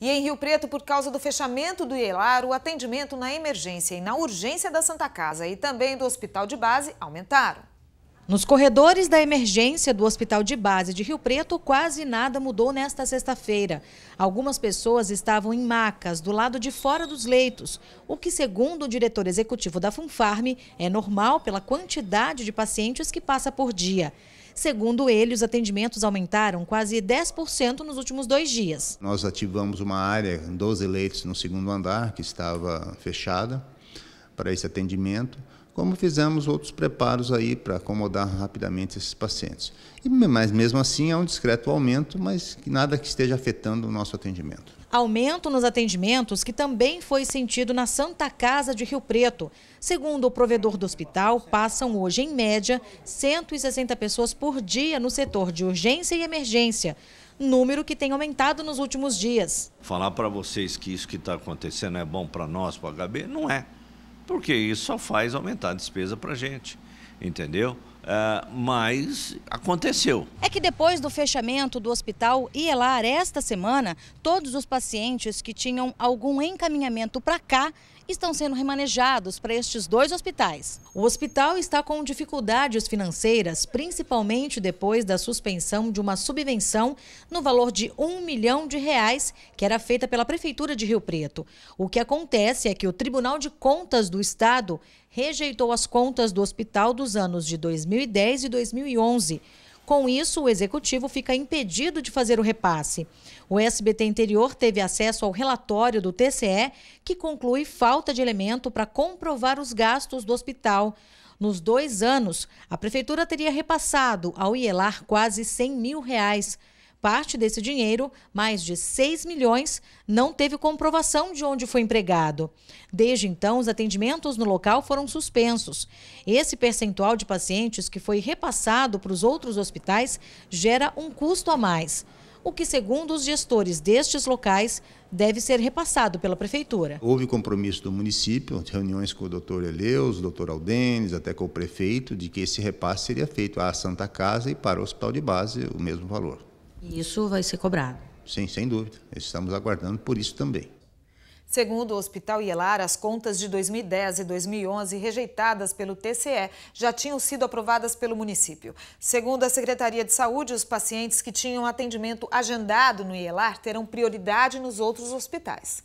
E em Rio Preto, por causa do fechamento do IELAR, o atendimento na emergência e na urgência da Santa Casa e também do Hospital de Base aumentaram. Nos corredores da emergência do Hospital de Base de Rio Preto, quase nada mudou nesta sexta-feira. Algumas pessoas estavam em macas do lado de fora dos leitos, o que, segundo o diretor executivo da Funfarm, é normal pela quantidade de pacientes que passa por dia. Segundo ele, os atendimentos aumentaram quase 10% nos últimos dois dias. Nós ativamos uma área, 12 leitos no segundo andar, que estava fechada para esse atendimento como fizemos outros preparos aí para acomodar rapidamente esses pacientes. E, mas mesmo assim é um discreto aumento, mas nada que esteja afetando o nosso atendimento. Aumento nos atendimentos que também foi sentido na Santa Casa de Rio Preto. Segundo o provedor do hospital, passam hoje, em média, 160 pessoas por dia no setor de urgência e emergência número que tem aumentado nos últimos dias. Falar para vocês que isso que está acontecendo é bom para nós, para o HB, não é porque isso só faz aumentar a despesa para a gente, entendeu? Uh, mas aconteceu. É que depois do fechamento do hospital Ielar esta semana, todos os pacientes que tinham algum encaminhamento para cá estão sendo remanejados para estes dois hospitais. O hospital está com dificuldades financeiras, principalmente depois da suspensão de uma subvenção no valor de um milhão de reais que era feita pela Prefeitura de Rio Preto. O que acontece é que o Tribunal de Contas do Estado rejeitou as contas do hospital dos anos de 2000 2010 e 2011. Com isso, o executivo fica impedido de fazer o repasse. O SBT Interior teve acesso ao relatório do TCE, que conclui falta de elemento para comprovar os gastos do hospital. Nos dois anos, a prefeitura teria repassado ao IELAR quase 100 mil reais. Parte desse dinheiro, mais de 6 milhões, não teve comprovação de onde foi empregado. Desde então, os atendimentos no local foram suspensos. Esse percentual de pacientes que foi repassado para os outros hospitais gera um custo a mais o que, segundo os gestores destes locais, deve ser repassado pela Prefeitura. Houve compromisso do município, reuniões com o doutor Eleus, o doutor Aldenes, até com o prefeito, de que esse repasse seria feito à Santa Casa e para o Hospital de Base o mesmo valor. E isso vai ser cobrado. Sim, sem dúvida. Estamos aguardando por isso também. Segundo o Hospital Ielar, as contas de 2010 e 2011 rejeitadas pelo TCE já tinham sido aprovadas pelo município. Segundo a Secretaria de Saúde, os pacientes que tinham atendimento agendado no Ielar terão prioridade nos outros hospitais.